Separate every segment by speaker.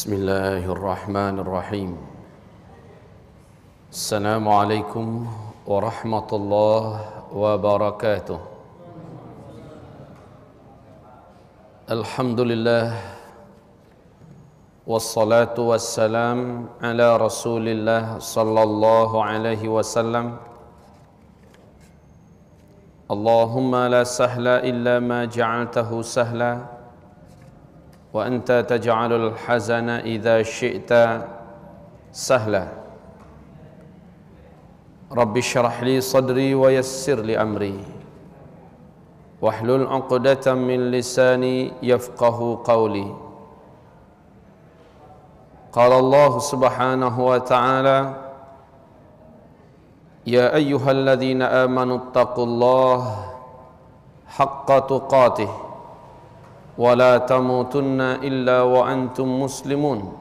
Speaker 1: بسم الله الرحمن الرحيم السلام عليكم ورحمة الله وبركاته الحمد لله والصلاة والسلام على رسول الله صلى الله عليه وسلم اللهم لا سهل إلا ما جعلته سهلاً وأنت تجعل الحزن إذا شئت سهلا رب اشرح لي صدري ويسر لي أمري واحلل عقدة من لساني يفقه قولي قال الله سبحانه وتعالى يا أيها الذين آمنوا اتقوا الله حق تقاته ولا تموتن الا وانتم مسلمون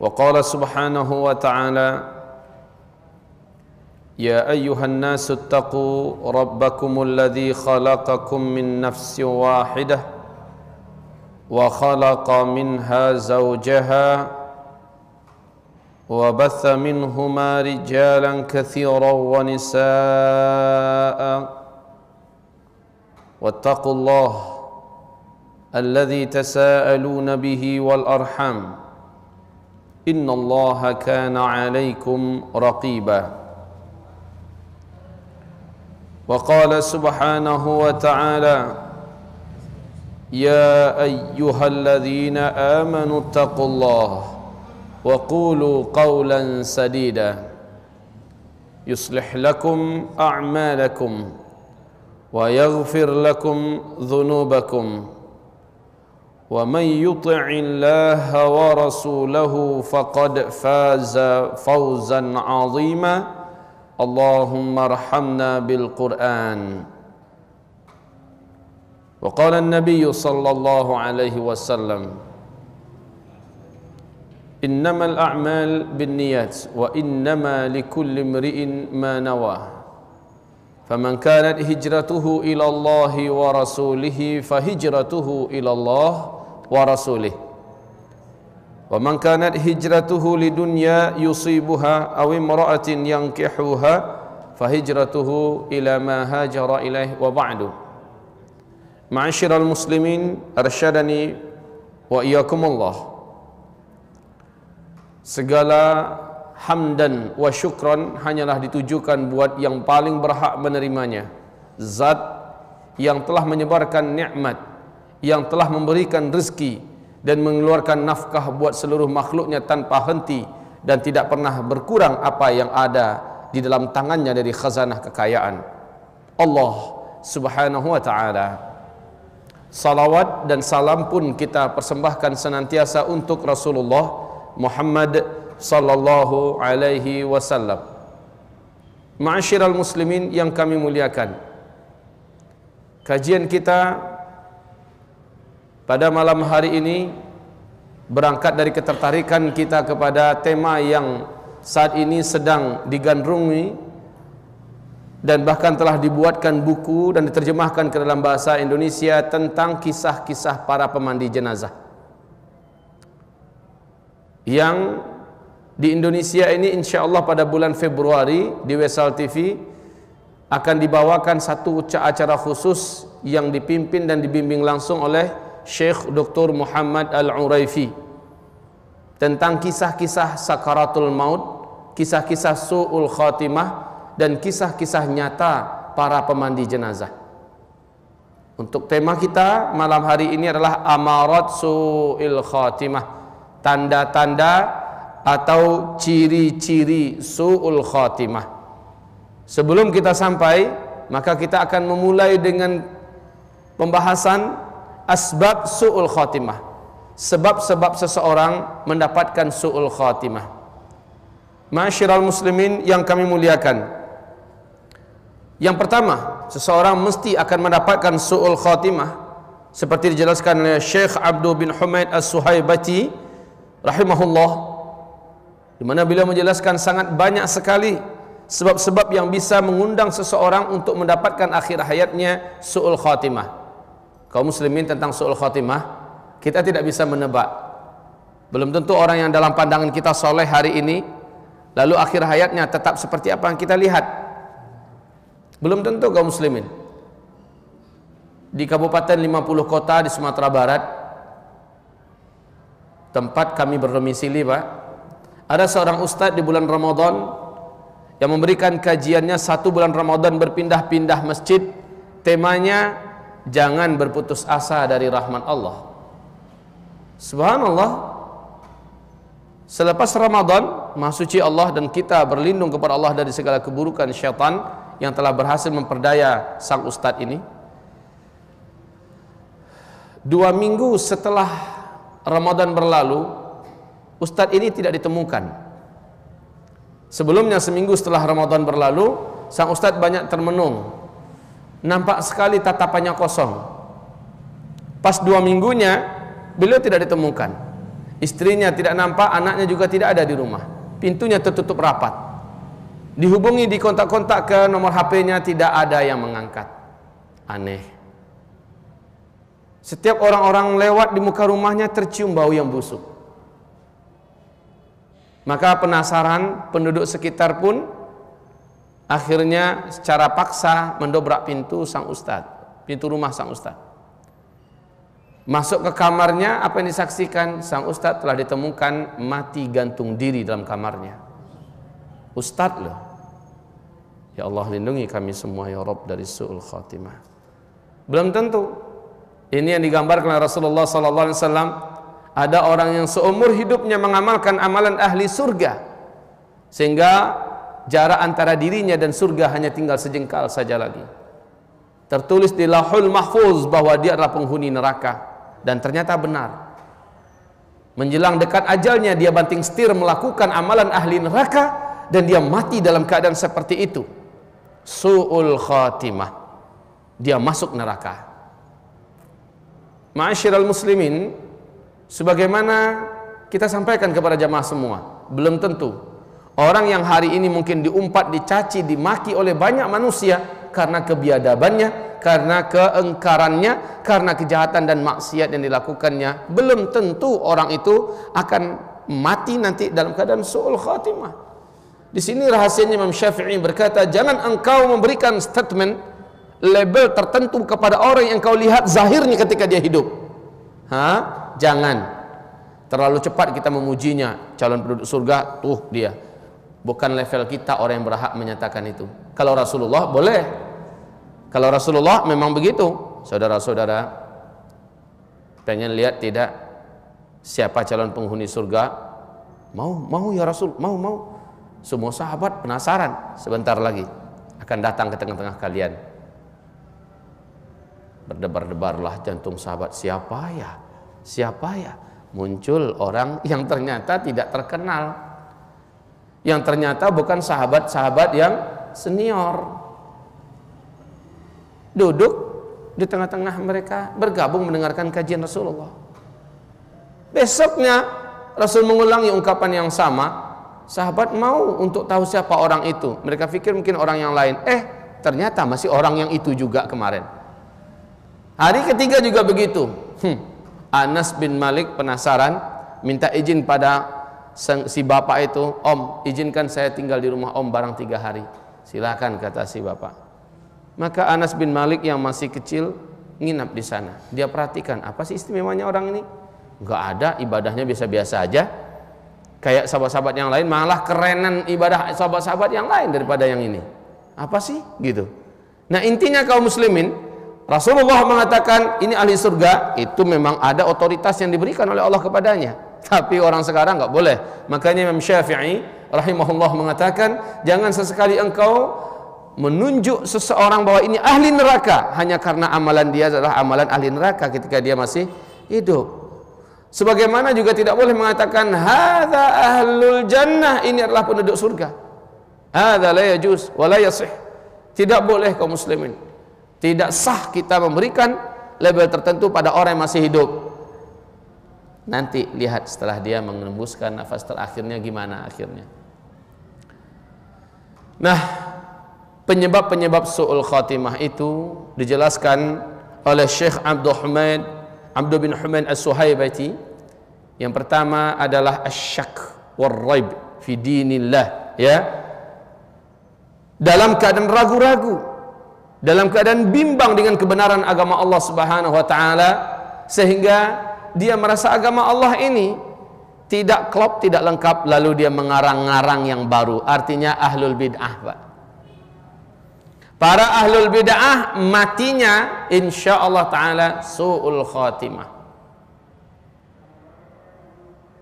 Speaker 1: وقال سبحانه وتعالى يا ايها الناس اتقوا ربكم الذي خلقكم من نفس واحده وخلق منها زوجها وبث منهما رجالا كثيرا ونساء واتقوا الله الذي تساءلون به والارحام ان الله كان عليكم رقيبا وقال سبحانه وتعالى يا ايها الذين امنوا اتقوا الله وقولوا قولا سديدا يصلح لكم اعمالكم ويغفر لكم ذنوبكم ومن يطع الله ورسوله فقد فاز فوزا عظيما اللهم ارحمنا بالقران وقال النبي صلى الله عليه وسلم انما الاعمال بالنيات وانما لكل امرئ ما نواه فمن كانت هجرته إلى الله ورسوله فهجرته إلى الله ورسوله ومن كانت هجرته لدنيا يصيبها أو امرأة ينكحها فهجرته إلى ما هاجر إليه وبعد معاشر المسلمين أرشدني وإياكم الله segala hamdan wa syukran hanyalah ditujukan buat yang paling berhak menerimanya zat yang telah menyebarkan nikmat yang telah memberikan rezeki dan mengeluarkan nafkah buat seluruh makhluknya tanpa henti dan tidak pernah berkurang apa yang ada di dalam tangannya dari khazanah kekayaan Allah subhanahu wa ta'ala salawat dan salam pun kita persembahkan senantiasa untuk Rasulullah Muhammad sallallahu alaihi wasallam. Ma'asyiral muslimin yang kami muliakan. Kajian kita pada malam hari ini berangkat dari ketertarikan kita kepada tema yang saat ini sedang digandrungi dan bahkan telah dibuatkan buku dan diterjemahkan ke dalam bahasa Indonesia tentang kisah-kisah para pemandi jenazah yang di Indonesia ini insya Allah pada bulan Februari di Wesal TV akan dibawakan satu acara khusus yang dipimpin dan dibimbing langsung oleh Syekh Dr. Muhammad Al-Uraifi tentang kisah-kisah sakaratul maut, kisah-kisah su'ul khatimah dan kisah-kisah nyata para pemandi jenazah. Untuk tema kita malam hari ini adalah amarat Suul khatimah, tanda-tanda atau ciri-ciri su'ul khatimah. Sebelum kita sampai, maka kita akan memulai dengan pembahasan asbab su'ul khatimah. Sebab-sebab seseorang mendapatkan su'ul khatimah. Masyiral muslimin yang kami muliakan. Yang pertama, seseorang mesti akan mendapatkan su'ul khatimah seperti dijelaskan oleh Syekh Abdul bin Humaid As-Suhaibati rahimahullah di mana beliau menjelaskan sangat banyak sekali sebab-sebab yang bisa mengundang seseorang untuk mendapatkan akhir hayatnya su'ul khatimah. Kaum muslimin tentang su'ul khatimah, kita tidak bisa menebak. Belum tentu orang yang dalam pandangan kita soleh hari ini, lalu akhir hayatnya tetap seperti apa yang kita lihat. Belum tentu kaum muslimin. Di kabupaten 50 kota di Sumatera Barat, tempat kami berdomisili Pak, ada seorang ustadz di bulan Ramadan yang memberikan kajiannya satu bulan Ramadan berpindah-pindah masjid. Temanya jangan berputus asa dari rahmat Allah. Subhanallah. Selepas Ramadan, Maha Suci Allah dan kita berlindung kepada Allah dari segala keburukan syaitan yang telah berhasil memperdaya sang ustadz ini. Dua minggu setelah Ramadan berlalu, Ustadz ini tidak ditemukan. Sebelumnya seminggu setelah Ramadan berlalu, sang ustadz banyak termenung. Nampak sekali tatapannya kosong. Pas dua minggunya, beliau tidak ditemukan. Istrinya tidak nampak, anaknya juga tidak ada di rumah. Pintunya tertutup rapat. Dihubungi, di kontak kontak ke nomor HP-nya tidak ada yang mengangkat. Aneh. Setiap orang-orang lewat di muka rumahnya tercium bau yang busuk. Maka penasaran penduduk sekitar pun akhirnya secara paksa mendobrak pintu sang ustad, pintu rumah sang ustad. Masuk ke kamarnya, apa yang disaksikan? Sang ustad telah ditemukan mati gantung diri dalam kamarnya. Ustad loh. Ya Allah lindungi kami semua ya Rob dari su'ul khatimah. Belum tentu. Ini yang digambarkan Rasulullah sallallahu alaihi wasallam ada orang yang seumur hidupnya mengamalkan amalan ahli surga sehingga jarak antara dirinya dan surga hanya tinggal sejengkal saja lagi. Tertulis di Lahul Mahfuz bahwa dia adalah penghuni neraka dan ternyata benar. Menjelang dekat ajalnya dia banting setir melakukan amalan ahli neraka dan dia mati dalam keadaan seperti itu. Su'ul khatimah. Dia masuk neraka. Ma'asyiral muslimin, sebagaimana kita sampaikan kepada jamaah semua belum tentu orang yang hari ini mungkin diumpat dicaci dimaki oleh banyak manusia karena kebiadabannya karena keengkarannya karena kejahatan dan maksiat yang dilakukannya belum tentu orang itu akan mati nanti dalam keadaan su'ul khatimah di sini rahasianya Imam Syafi'i berkata jangan engkau memberikan statement label tertentu kepada orang yang kau lihat zahirnya ketika dia hidup ha jangan terlalu cepat kita memujinya calon penduduk surga tuh dia bukan level kita orang yang berhak menyatakan itu kalau Rasulullah boleh kalau Rasulullah memang begitu saudara-saudara pengen lihat tidak siapa calon penghuni surga mau mau ya Rasul mau mau semua sahabat penasaran sebentar lagi akan datang ke tengah-tengah kalian berdebar-debarlah jantung sahabat siapa ya siapa ya muncul orang yang ternyata tidak terkenal yang ternyata bukan sahabat-sahabat yang senior duduk di tengah-tengah mereka bergabung mendengarkan kajian Rasulullah besoknya Rasul mengulangi ungkapan yang sama sahabat mau untuk tahu siapa orang itu mereka pikir mungkin orang yang lain eh ternyata masih orang yang itu juga kemarin hari ketiga juga begitu hmm, Anas bin Malik penasaran, minta izin pada si bapak itu, Om, izinkan saya tinggal di rumah Om barang tiga hari. Silakan kata si bapak. Maka Anas bin Malik yang masih kecil nginap di sana. Dia perhatikan apa sih istimewanya orang ini? Gak ada ibadahnya biasa-biasa aja. Kayak sahabat-sahabat yang lain malah kerenan ibadah sahabat-sahabat yang lain daripada yang ini. Apa sih gitu? Nah intinya kaum muslimin Rasulullah mengatakan ini ahli surga itu memang ada otoritas yang diberikan oleh Allah kepadanya. Tapi orang sekarang nggak boleh. Makanya Imam Syafi'i rahimahullah mengatakan jangan sesekali engkau menunjuk seseorang bahwa ini ahli neraka hanya karena amalan dia adalah amalan ahli neraka ketika dia masih hidup. Sebagaimana juga tidak boleh mengatakan hadza ahlul jannah ini adalah penduduk surga. Hadza la yajuz wa la yasih. Tidak boleh kaum muslimin. Tidak sah kita memberikan label tertentu pada orang yang masih hidup. Nanti lihat setelah dia mengembuskan nafas terakhirnya gimana akhirnya. Nah, penyebab-penyebab su'ul khatimah itu dijelaskan oleh Syekh Abdul Hamid Abdul bin Humaid As-Suhaibati yang pertama adalah asyak warraib fi dinillah ya dalam keadaan ragu-ragu dalam keadaan bimbang dengan kebenaran agama Allah Subhanahu wa taala sehingga dia merasa agama Allah ini tidak klop, tidak lengkap lalu dia mengarang-ngarang yang baru. Artinya ahlul bid'ah, Pak. Para ahlul bid'ah matinya insyaallah taala suul khatimah.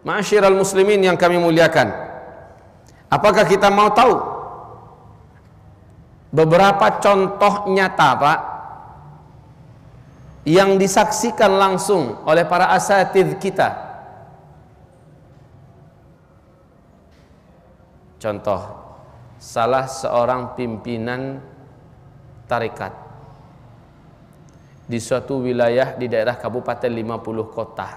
Speaker 1: Ma'asyiral muslimin yang kami muliakan. Apakah kita mau tahu beberapa contoh nyata Pak yang disaksikan langsung oleh para asatid kita contoh salah seorang pimpinan tarikat di suatu wilayah di daerah kabupaten 50 kota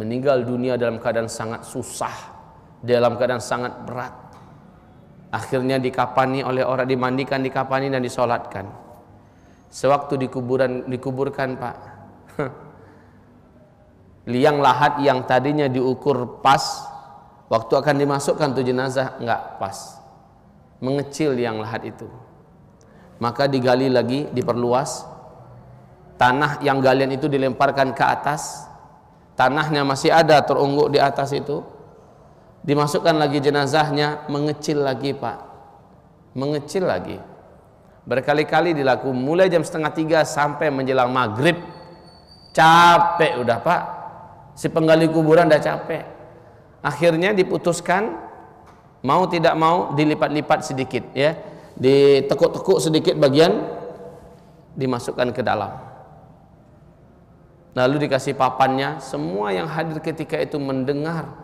Speaker 1: meninggal dunia dalam keadaan sangat susah dalam keadaan sangat berat akhirnya dikapani oleh orang dimandikan dikapani dan disolatkan sewaktu dikuburan dikuburkan pak liang lahat yang tadinya diukur pas waktu akan dimasukkan tuh jenazah nggak pas mengecil liang lahat itu maka digali lagi diperluas tanah yang galian itu dilemparkan ke atas tanahnya masih ada terungguk di atas itu dimasukkan lagi jenazahnya mengecil lagi pak mengecil lagi berkali-kali dilaku mulai jam setengah tiga sampai menjelang maghrib capek udah pak si penggali kuburan udah capek akhirnya diputuskan mau tidak mau dilipat-lipat sedikit ya ditekuk-tekuk sedikit bagian dimasukkan ke dalam lalu dikasih papannya semua yang hadir ketika itu mendengar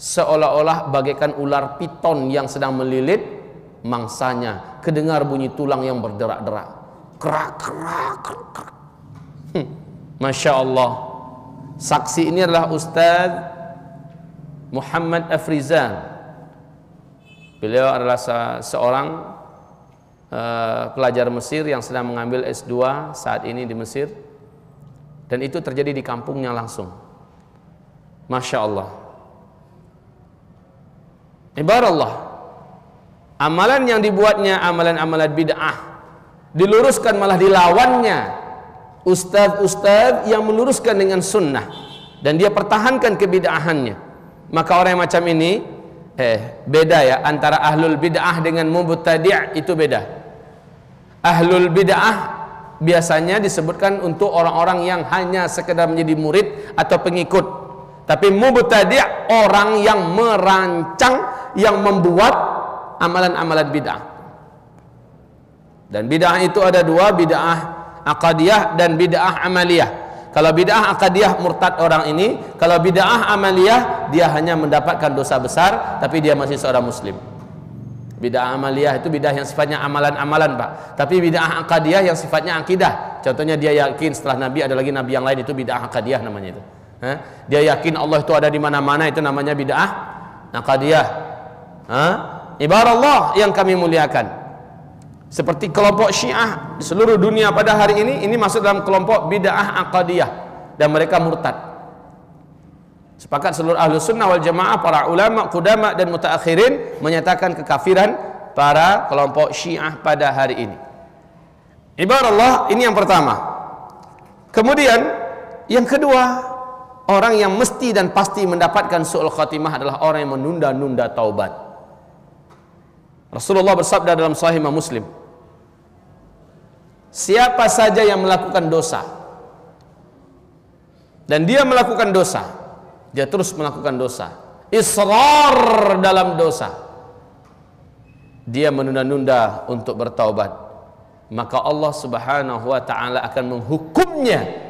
Speaker 1: seolah-olah bagaikan ular piton yang sedang melilit mangsanya kedengar bunyi tulang yang berderak-derak kerak kerak kerak, Hmm. Masya Allah saksi ini adalah Ustadz Muhammad Afrizan beliau adalah se seorang uh, pelajar Mesir yang sedang mengambil S2 saat ini di Mesir dan itu terjadi di kampungnya langsung Masya Allah Ibarallah Amalan yang dibuatnya amalan-amalan bid'ah Diluruskan malah dilawannya Ustaz-ustaz yang meluruskan dengan sunnah Dan dia pertahankan kebid'ahannya Maka orang yang macam ini Eh, beda ya antara ahlul bid'ah dengan mubtadi' itu beda. Ahlul bid'ah biasanya disebutkan untuk orang-orang yang hanya sekedar menjadi murid atau pengikut tapi mubtadi' orang yang merancang, yang membuat amalan-amalan bid'ah. Dan bid'ah itu ada dua, bid'ah akadiyah dan bid'ah amaliyah. Kalau bid'ah akadiyah murtad orang ini, kalau bid'ah amaliyah dia hanya mendapatkan dosa besar tapi dia masih seorang muslim. Bid'ah amaliyah itu bid'ah yang sifatnya amalan-amalan, Pak. Tapi bid'ah akadiyah yang sifatnya akidah. Contohnya dia yakin setelah Nabi ada lagi nabi yang lain itu bid'ah akadiyah namanya itu. Dia yakin Allah itu ada di mana-mana itu namanya bid'ah nakadiyah. Hah? Ibarat Allah yang kami muliakan. Seperti kelompok Syiah di seluruh dunia pada hari ini ini masuk dalam kelompok bid'ah akadiyah dan mereka murtad. Sepakat seluruh ahlu sunnah wal jamaah para ulama kudama dan mutaakhirin menyatakan kekafiran para kelompok Syiah pada hari ini. Ibarat Allah ini yang pertama. Kemudian yang kedua Orang yang mesti dan pasti mendapatkan su'ul khatimah adalah orang yang menunda-nunda taubat. Rasulullah bersabda dalam Sahih Muslim, Siapa saja yang melakukan dosa dan dia melakukan dosa, dia terus melakukan dosa, israr dalam dosa. Dia menunda-nunda untuk bertaubat. Maka Allah Subhanahu wa taala akan menghukumnya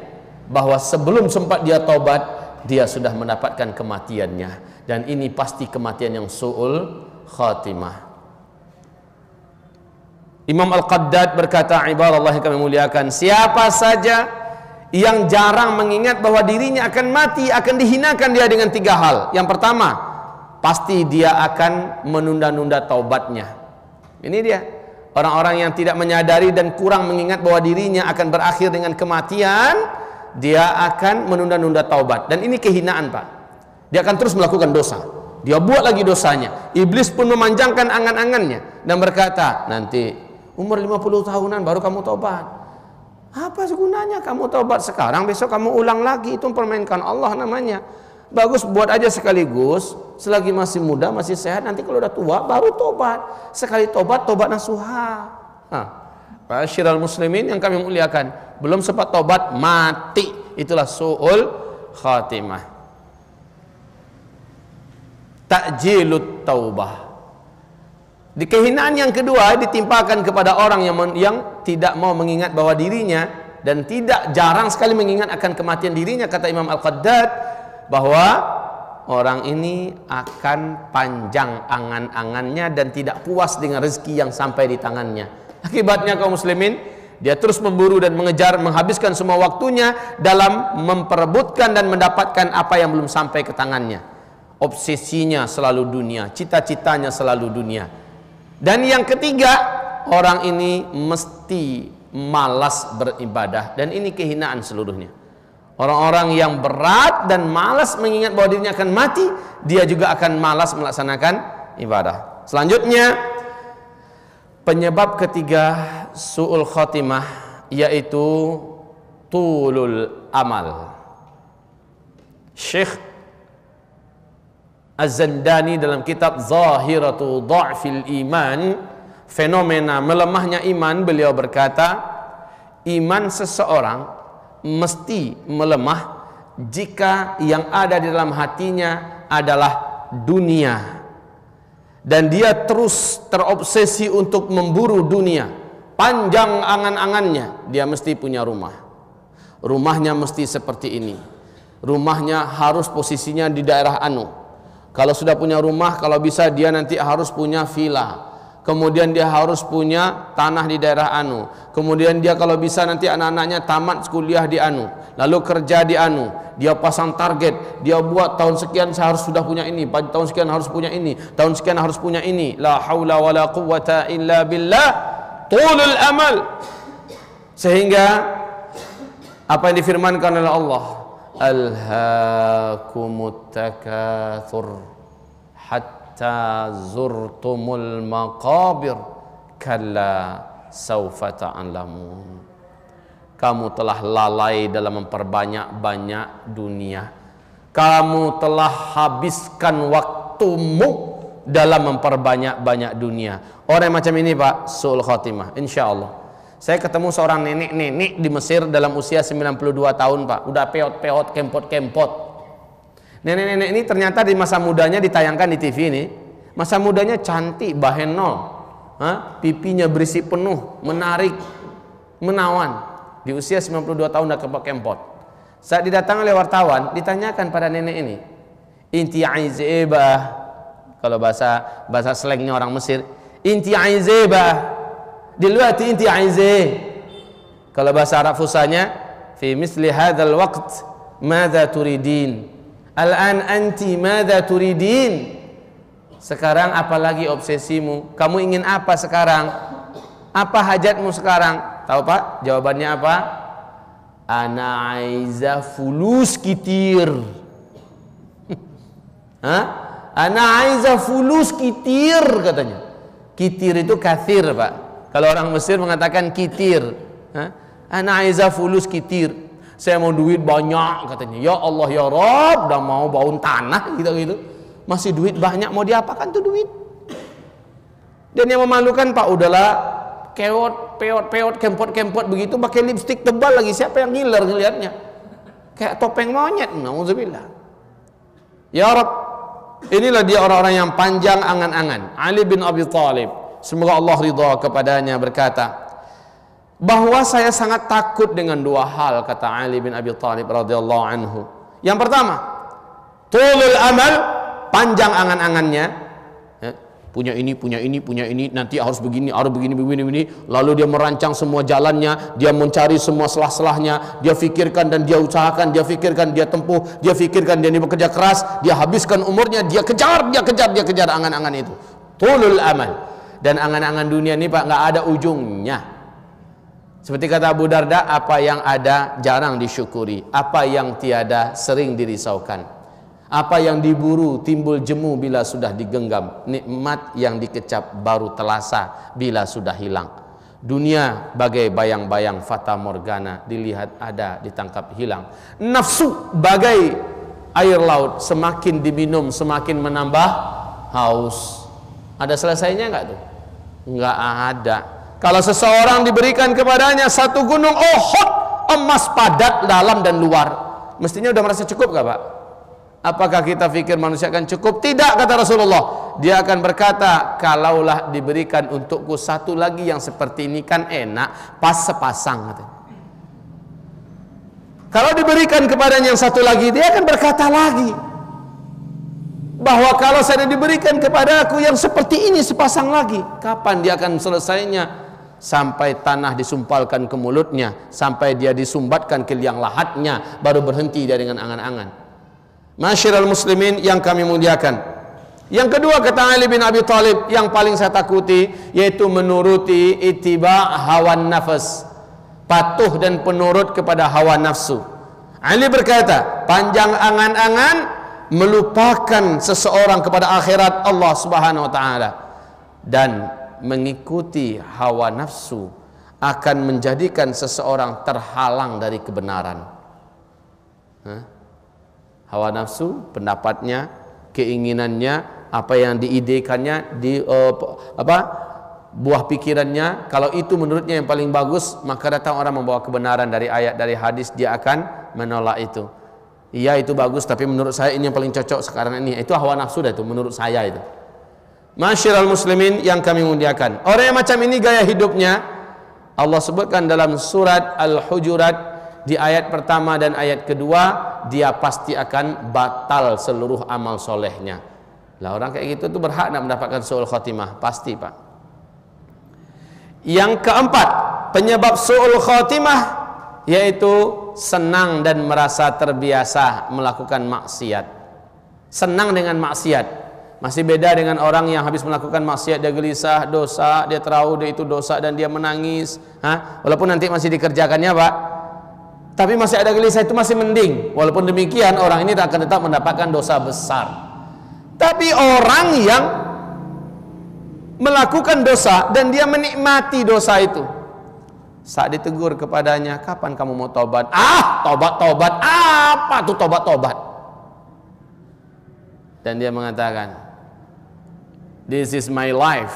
Speaker 1: bahwa sebelum sempat dia taubat dia sudah mendapatkan kematiannya dan ini pasti kematian yang su'ul khatimah Imam Al-Qaddad berkata ibadah Allah yang kami muliakan siapa saja yang jarang mengingat bahwa dirinya akan mati akan dihinakan dia dengan tiga hal yang pertama pasti dia akan menunda-nunda taubatnya ini dia orang-orang yang tidak menyadari dan kurang mengingat bahwa dirinya akan berakhir dengan kematian dia akan menunda-nunda taubat dan ini kehinaan Pak dia akan terus melakukan dosa dia buat lagi dosanya iblis pun memanjangkan angan-angannya dan berkata nanti umur 50 tahunan baru kamu taubat apa gunanya kamu taubat sekarang besok kamu ulang lagi itu permainkan Allah namanya bagus buat aja sekaligus selagi masih muda masih sehat nanti kalau udah tua baru tobat sekali tobat tobat nasuha nah, Masyiral muslimin yang kami muliakan belum sempat tobat mati itulah suul khatimah jilut taubah di kehinaan yang kedua ditimpakan kepada orang yang yang tidak mau mengingat bahwa dirinya dan tidak jarang sekali mengingat akan kematian dirinya kata Imam Al-Qaddad bahwa orang ini akan panjang angan-angannya dan tidak puas dengan rezeki yang sampai di tangannya Akibatnya kaum muslimin dia terus memburu dan mengejar menghabiskan semua waktunya dalam memperebutkan dan mendapatkan apa yang belum sampai ke tangannya. Obsesinya selalu dunia, cita-citanya selalu dunia. Dan yang ketiga, orang ini mesti malas beribadah dan ini kehinaan seluruhnya. Orang-orang yang berat dan malas mengingat bahwa dirinya akan mati, dia juga akan malas melaksanakan ibadah. Selanjutnya, Penyebab ketiga su'ul khotimah yaitu tulul amal. Syekh Az-Zandani dalam kitab Zahiratu Dha'fil Iman fenomena melemahnya iman beliau berkata iman seseorang mesti melemah jika yang ada di dalam hatinya adalah dunia dan dia terus terobsesi untuk memburu dunia panjang angan-angannya dia mesti punya rumah rumahnya mesti seperti ini rumahnya harus posisinya di daerah anu kalau sudah punya rumah kalau bisa dia nanti harus punya villa kemudian dia harus punya tanah di daerah Anu kemudian dia kalau bisa nanti anak-anaknya tamat kuliah di Anu lalu kerja di Anu dia pasang target dia buat tahun sekian saya harus sudah punya ini tahun sekian harus punya ini tahun sekian harus punya ini la haula la quwata illa billah tulul amal sehingga apa yang difirmankan oleh Allah alhaakumut takathur hatta hatta zurtumul maqabir kalla saufa ta'lamun kamu telah lalai dalam memperbanyak-banyak dunia kamu telah habiskan waktumu dalam memperbanyak-banyak dunia orang macam ini Pak sul khatimah insyaallah saya ketemu seorang nenek-nenek di Mesir dalam usia 92 tahun Pak udah peot-peot kempot-kempot Nenek-nenek ini ternyata di masa mudanya ditayangkan di TV ini. Masa mudanya cantik, bahen Pipinya berisi penuh, menarik, menawan. Di usia 92 tahun dah kempot. Saat didatang oleh wartawan, ditanyakan pada nenek ini. Inti aizibah. Kalau bahasa bahasa slangnya orang Mesir. Inti aizibah. Di luar inti aizibah. Kalau bahasa Arab fusanya, fi misli hadal waqt mada turidin? Al-an anti madza turidin? Sekarang apalagi obsesimu? Kamu ingin apa sekarang? Apa hajatmu sekarang? Tahu Pak? Jawabannya apa? Ana aiza fulus kitir. Hah? Ana aiza fulus kitir katanya. Kitir itu kathir, Pak. Kalau orang Mesir mengatakan kitir. Hah? Ana aiza fulus kitir saya mau duit banyak katanya ya Allah ya Rob udah mau bauun tanah gitu gitu masih duit banyak mau diapakan tuh duit dan yang memalukan pak udahlah keot peot peot kempot kempot begitu pakai lipstick tebal lagi siapa yang ngiler ngelihatnya kayak topeng monyet nauzubillah ya Rob inilah dia orang-orang yang panjang angan-angan Ali bin Abi Thalib semoga Allah ridha kepadanya berkata bahwa saya sangat takut dengan dua hal kata Ali bin Abi Thalib radhiyallahu anhu. Yang pertama, tulul amal panjang angan-angannya ya, punya ini, punya ini, punya ini, nanti harus begini, harus begini, begini, begini. Lalu dia merancang semua jalannya, dia mencari semua selah-selahnya, dia pikirkan dan dia usahakan, dia pikirkan, dia tempuh, dia pikirkan, dia bekerja keras, dia habiskan umurnya, dia kejar, dia kejar, dia kejar angan-angan itu. Tulul amal. Dan angan-angan dunia ini Pak nggak ada ujungnya seperti kata Abu Darda, apa yang ada jarang disyukuri, apa yang tiada sering dirisaukan. Apa yang diburu timbul jemu bila sudah digenggam, nikmat yang dikecap baru telasa bila sudah hilang. Dunia bagai bayang-bayang fata morgana dilihat ada ditangkap hilang. Nafsu bagai air laut semakin diminum semakin menambah haus. Ada selesainya enggak tuh? Enggak ada. Kalau seseorang diberikan kepadanya satu gunung Uhud oh, emas padat dalam dan luar, mestinya udah merasa cukup gak Pak? Apakah kita pikir manusia akan cukup? Tidak kata Rasulullah. Dia akan berkata, kalaulah diberikan untukku satu lagi yang seperti ini kan enak, pas sepasang. Katanya. Kalau diberikan kepadanya yang satu lagi, dia akan berkata lagi bahwa kalau saya diberikan kepada aku yang seperti ini sepasang lagi, kapan dia akan selesainya? sampai tanah disumpalkan ke mulutnya, sampai dia disumbatkan ke liang lahatnya, baru berhenti dia dengan angan-angan. Masyiral muslimin yang kami muliakan. Yang kedua kata Ali bin Abi Thalib yang paling saya takuti yaitu menuruti itiba hawa nafas. Patuh dan penurut kepada hawa nafsu. Ali berkata, panjang angan-angan melupakan seseorang kepada akhirat Allah Subhanahu wa taala. Dan mengikuti hawa nafsu akan menjadikan seseorang terhalang dari kebenaran. Hawa nafsu, pendapatnya, keinginannya, apa yang diidekannya, di eh, apa buah pikirannya, kalau itu menurutnya yang paling bagus, maka datang orang membawa kebenaran dari ayat dari hadis dia akan menolak itu. Iya itu bagus, tapi menurut saya ini yang paling cocok sekarang ini. Itu hawa nafsu dah itu menurut saya itu. Masyiral muslimin yang kami muliakan. Orang yang macam ini gaya hidupnya Allah sebutkan dalam surat Al-Hujurat di ayat pertama dan ayat kedua dia pasti akan batal seluruh amal solehnya lah orang kayak gitu tuh berhak nak mendapatkan su'ul khatimah pasti pak yang keempat penyebab su'ul khatimah yaitu senang dan merasa terbiasa melakukan maksiat senang dengan maksiat masih beda dengan orang yang habis melakukan maksiat dia gelisah, dosa, dia terau dia itu dosa dan dia menangis. Hah? Walaupun nanti masih dikerjakannya, Pak. Tapi masih ada gelisah itu masih mending. Walaupun demikian orang ini akan tetap mendapatkan dosa besar. Tapi orang yang melakukan dosa dan dia menikmati dosa itu. Saat ditegur kepadanya, kapan kamu mau tobat? Ah, tobat, tobat. Apa tuh tobat, tobat? Dan dia mengatakan, This is my life.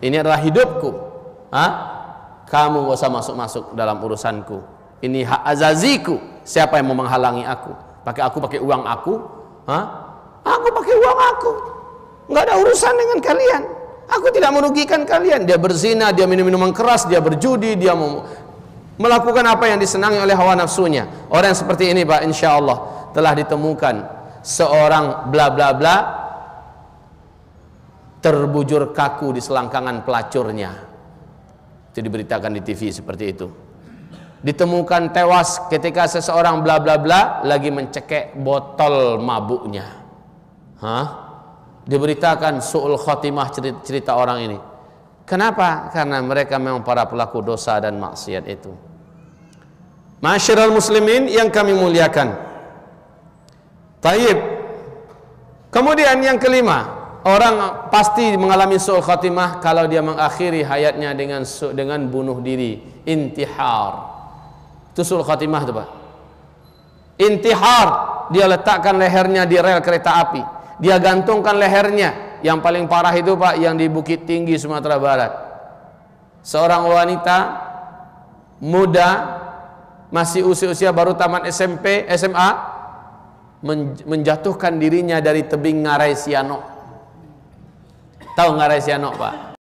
Speaker 1: Ini adalah hidupku. Hah? Kamu gak usah masuk-masuk dalam urusanku. Ini hak azaziku. Siapa yang mau menghalangi aku? Pakai aku pakai uang aku? Hah? Aku pakai uang aku. Gak ada urusan dengan kalian. Aku tidak merugikan kalian. Dia berzina, dia minum minuman keras, dia berjudi, dia mau melakukan apa yang disenangi oleh hawa nafsunya. Orang seperti ini, Pak, insya Allah telah ditemukan seorang bla bla bla terbujur kaku di selangkangan pelacurnya itu diberitakan di TV seperti itu ditemukan tewas ketika seseorang bla bla bla lagi mencekek botol mabuknya Hah? diberitakan su'ul khotimah cerita, cerita orang ini kenapa? karena mereka memang para pelaku dosa dan maksiat itu Masyiral muslimin yang kami muliakan Taib Kemudian yang kelima Orang pasti mengalami su'ul khatimah kalau dia mengakhiri hayatnya dengan dengan bunuh diri, intihar. Itu su'ul khatimah itu, Pak. Intihar, dia letakkan lehernya di rel kereta api. Dia gantungkan lehernya. Yang paling parah itu, Pak, yang di Bukit Tinggi Sumatera Barat. Seorang wanita muda masih usia-usia baru tamat SMP, SMA menjatuhkan dirinya dari tebing Ngarai Sianok Tahu nggak nok Pak?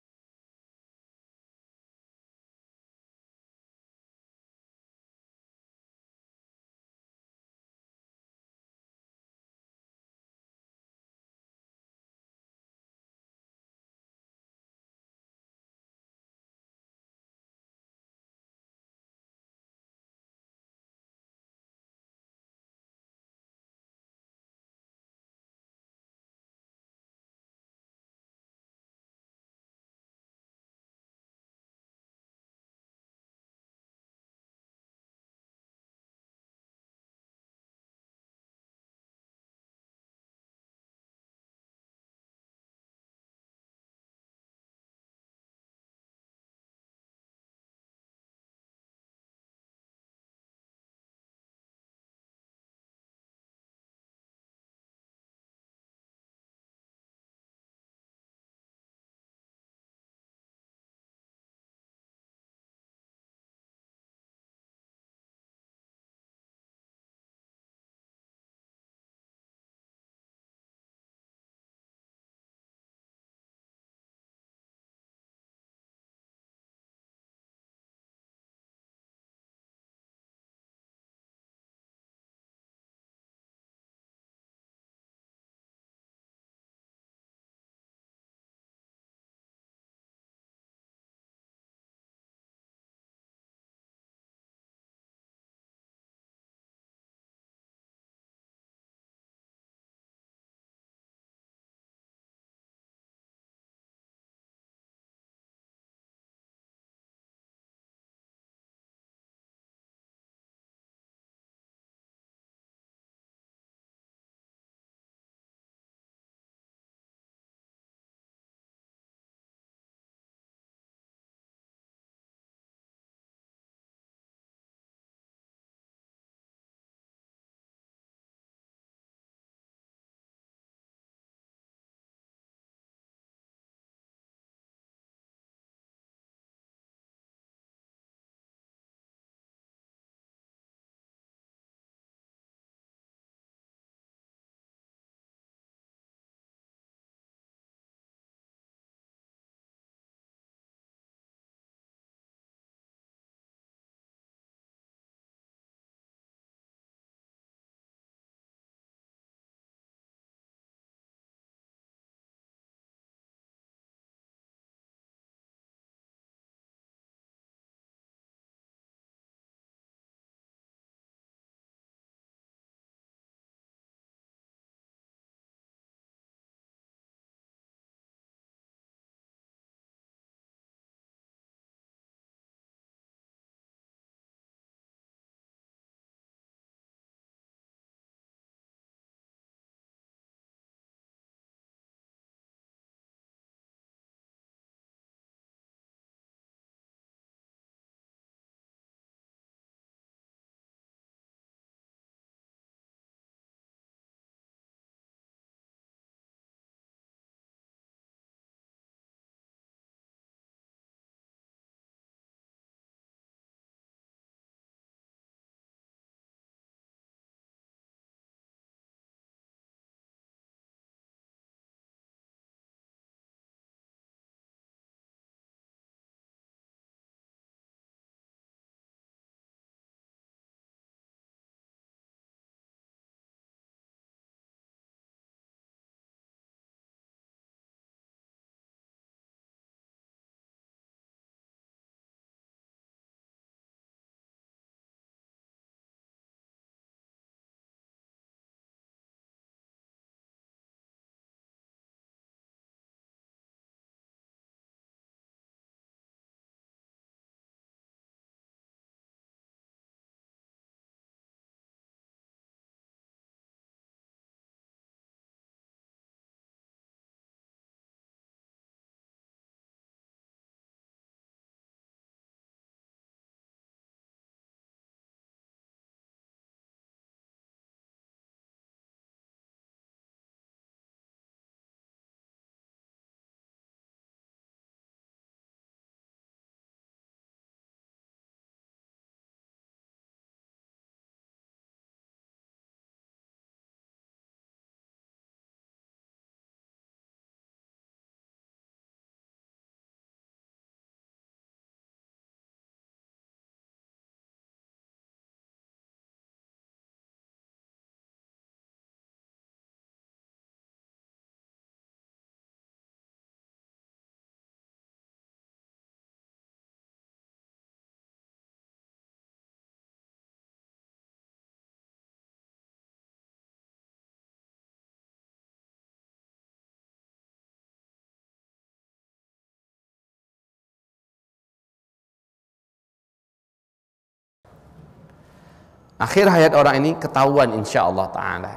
Speaker 1: akhir hayat orang ini ketahuan insya Allah taala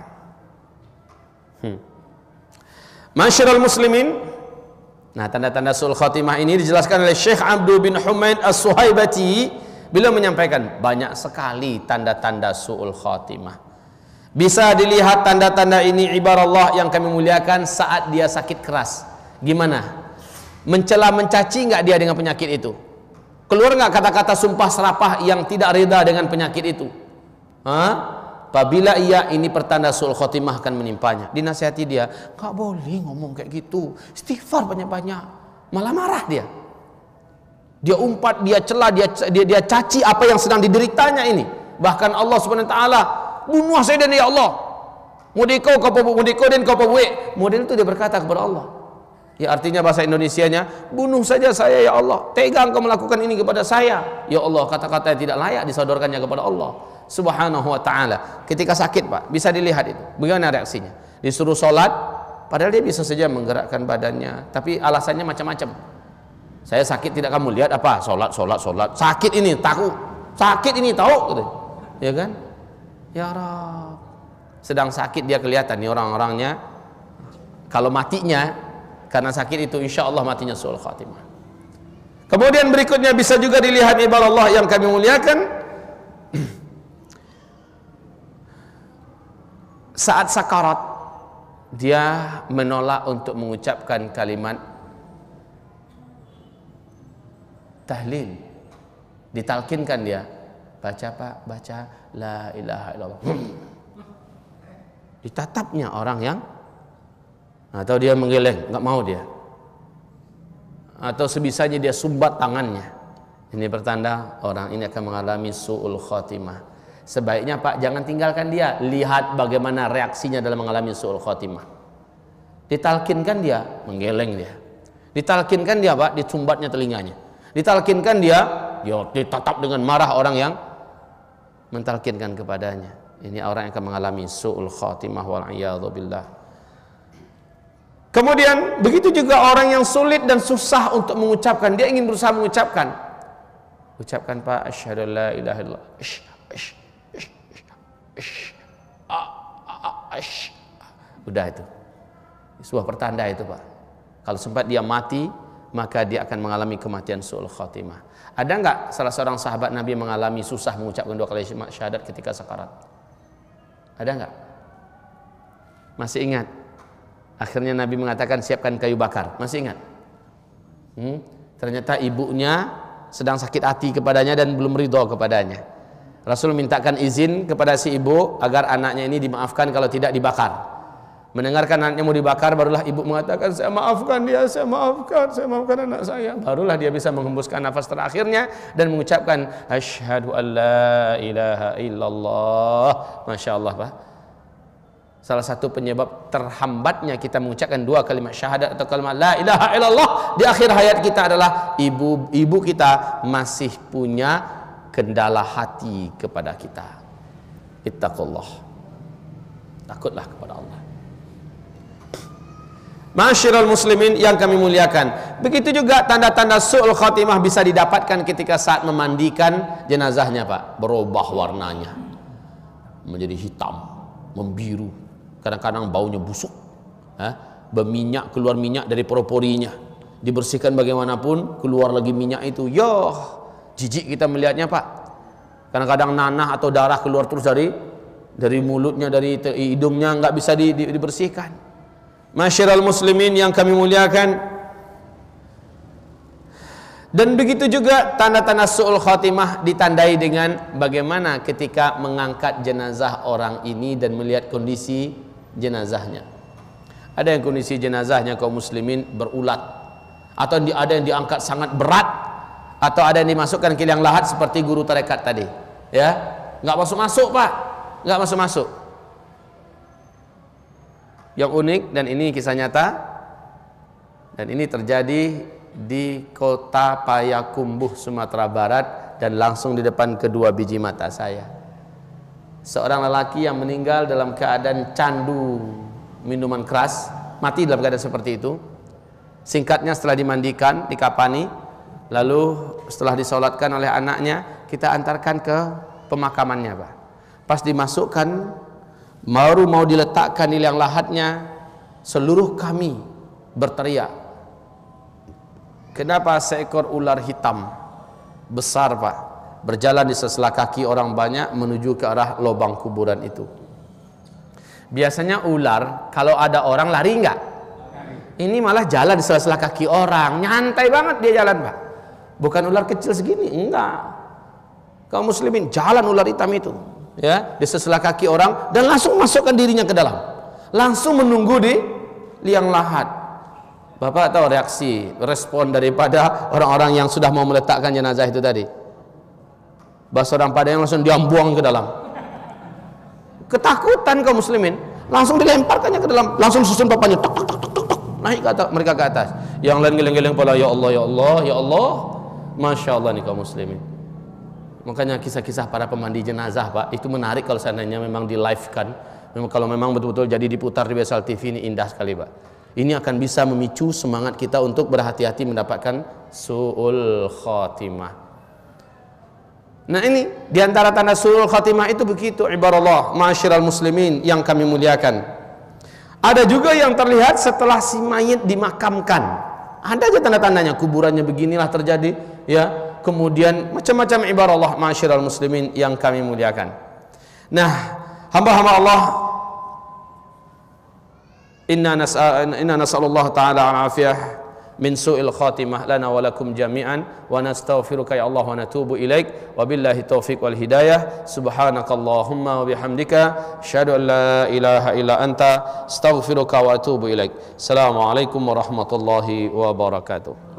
Speaker 1: hmm. muslimin Nah tanda-tanda sul khatimah ini dijelaskan oleh Syekh Abdul bin Humaid As-Suhaibati Beliau menyampaikan banyak sekali tanda-tanda sul khatimah. Bisa dilihat tanda-tanda ini ibarat Allah yang kami muliakan saat dia sakit keras. Gimana? Mencela mencaci nggak dia dengan penyakit itu? Keluar nggak kata-kata sumpah serapah yang tidak reda dengan penyakit itu? Apabila ia ini pertanda sul khotimah akan menimpanya. Dinasihati dia, nggak boleh ngomong kayak gitu. Istighfar banyak-banyak. Malah marah dia. Dia umpat, dia celah, dia, dia dia caci apa yang sedang dideritanya ini. Bahkan Allah Subhanahu wa taala, bunuh saya dan ya Allah. Mudiko kau mudiko dan kau pewe. Model itu dia berkata kepada Allah. Ya artinya bahasa Indonesia nya bunuh saja saya ya Allah. Tegang kau melakukan ini kepada saya. Ya Allah, kata-kata yang tidak layak disodorkannya kepada Allah Subhanahu wa taala. Ketika sakit, Pak, bisa dilihat itu. Bagaimana reaksinya? Disuruh sholat, padahal dia bisa saja menggerakkan badannya, tapi alasannya macam-macam. Saya sakit tidak kamu lihat apa? Sholat, sholat, sholat. Sakit ini tahu. Sakit ini tahu gitu. Ya kan? Ya Rab. Sedang sakit dia kelihatan nih orang-orangnya. Kalau matinya karena sakit itu insya Allah matinya suul khatimah. Kemudian berikutnya bisa juga dilihat ibarat Allah yang kami muliakan Saat sakarat dia menolak untuk mengucapkan kalimat tahlil. Ditalkinkan dia, baca Pak, baca la ilaha illallah. Ditatapnya orang yang atau dia menggeleng, nggak mau dia. Atau sebisanya dia sumbat tangannya. Ini pertanda orang ini akan mengalami su'ul khatimah Sebaiknya Pak jangan tinggalkan dia, lihat bagaimana reaksinya dalam mengalami suul khotimah. Ditalkinkan dia, menggeleng dia. Ditalkinkan dia Pak, ditumbatnya telinganya. Ditalkinkan dia, dia ditatap dengan marah orang yang mentalkinkan kepadanya. Ini orang yang akan mengalami su'ul khatimah wal billah. Kemudian begitu juga orang yang sulit dan susah untuk mengucapkan, dia ingin berusaha mengucapkan. Ucapkan Pak asyhadu la ilaha illallah. Ish, Udah itu. Sebuah pertanda itu Pak. Kalau sempat dia mati, maka dia akan mengalami kematian su'ul khatimah. Ada nggak salah seorang sahabat Nabi mengalami susah mengucapkan dua kali syahadat ketika sekarat? Ada nggak? Masih ingat? Akhirnya Nabi mengatakan siapkan kayu bakar. Masih ingat? Hmm? Ternyata ibunya sedang sakit hati kepadanya dan belum ridho kepadanya. Rasul mintakan izin kepada si ibu agar anaknya ini dimaafkan kalau tidak dibakar. Mendengarkan anaknya mau dibakar, barulah ibu mengatakan, saya maafkan dia, saya maafkan, saya maafkan anak saya. Barulah dia bisa menghembuskan nafas terakhirnya dan mengucapkan, Ashadu an ilaha illallah. Masya Allah, Pak. Salah satu penyebab terhambatnya kita mengucapkan dua kalimat syahadat atau kalimat la ilaha illallah di akhir hayat kita adalah ibu ibu kita masih punya kendala hati kepada kita ittaqullah takutlah kepada Allah Masyiral muslimin yang kami muliakan Begitu juga tanda-tanda su'ul khatimah bisa didapatkan ketika saat memandikan jenazahnya Pak Berubah warnanya Menjadi hitam, membiru Kadang-kadang baunya busuk ha? Berminyak, keluar minyak dari pori-porinya Dibersihkan bagaimanapun, keluar lagi minyak itu Yoh, jijik kita melihatnya Pak kadang-kadang nanah atau darah keluar terus dari dari mulutnya dari hidungnya nggak bisa di, di, dibersihkan masyiral muslimin yang kami muliakan dan begitu juga tanda-tanda su'ul khatimah ditandai dengan bagaimana ketika mengangkat jenazah orang ini dan melihat kondisi jenazahnya ada yang kondisi jenazahnya kaum muslimin berulat atau ada yang diangkat sangat berat atau ada yang dimasukkan ke liang lahat seperti guru tarekat tadi ya nggak masuk masuk pak nggak masuk masuk yang unik dan ini kisah nyata dan ini terjadi di kota Payakumbuh Sumatera Barat dan langsung di depan kedua biji mata saya seorang lelaki yang meninggal dalam keadaan candu minuman keras mati dalam keadaan seperti itu singkatnya setelah dimandikan dikapani lalu setelah disolatkan oleh anaknya kita antarkan ke pemakamannya Pak pas dimasukkan baru mau diletakkan di liang lahatnya seluruh kami berteriak kenapa seekor ular hitam besar Pak berjalan di sesela kaki orang banyak menuju ke arah lubang kuburan itu biasanya ular kalau ada orang lari enggak ini malah jalan di sela-sela kaki orang nyantai banget dia jalan Pak bukan ular kecil segini enggak kaum muslimin jalan ular hitam itu ya di sesela kaki orang dan langsung masukkan dirinya ke dalam langsung menunggu di liang lahat Bapak tahu reaksi respon daripada orang-orang yang sudah mau meletakkan jenazah itu tadi bahasa orang Padang langsung diambuang ke dalam ketakutan kaum muslimin langsung dilemparkannya ke dalam langsung susun papanya tok tok tok tok tok naik ke atas, mereka ke atas yang lain geleng-geleng pola ya Allah ya Allah ya Allah Masya Allah nih kaum muslimin Makanya kisah-kisah para pemandi jenazah Pak itu menarik kalau seandainya memang di live kan. Memang kalau memang betul-betul jadi diputar di Besal TV ini indah sekali Pak. Ini akan bisa memicu semangat kita untuk berhati-hati mendapatkan su'ul khatimah. Nah ini di antara tanda su'ul khatimah itu begitu ibarat Allah ma'asyiral muslimin yang kami muliakan. Ada juga yang terlihat setelah si mayit dimakamkan. Ada aja tanda-tandanya kuburannya beginilah terjadi, ya kemudian macam-macam ibarat Allah ma'asyiral muslimin yang kami muliakan. Nah, hamba-hamba Allah Inna nasa inna nas'alullah taala afiyah min su'il khatimah lana wa lakum jami'an wa nastaghfiruka ya Allah wa natubu ilaik wa billahi taufiq wal hidayah subhanakallahumma wa bihamdika syahadu an la ilaha illa anta astaghfiruka wa atubu ilaik assalamu alaikum warahmatullahi wabarakatuh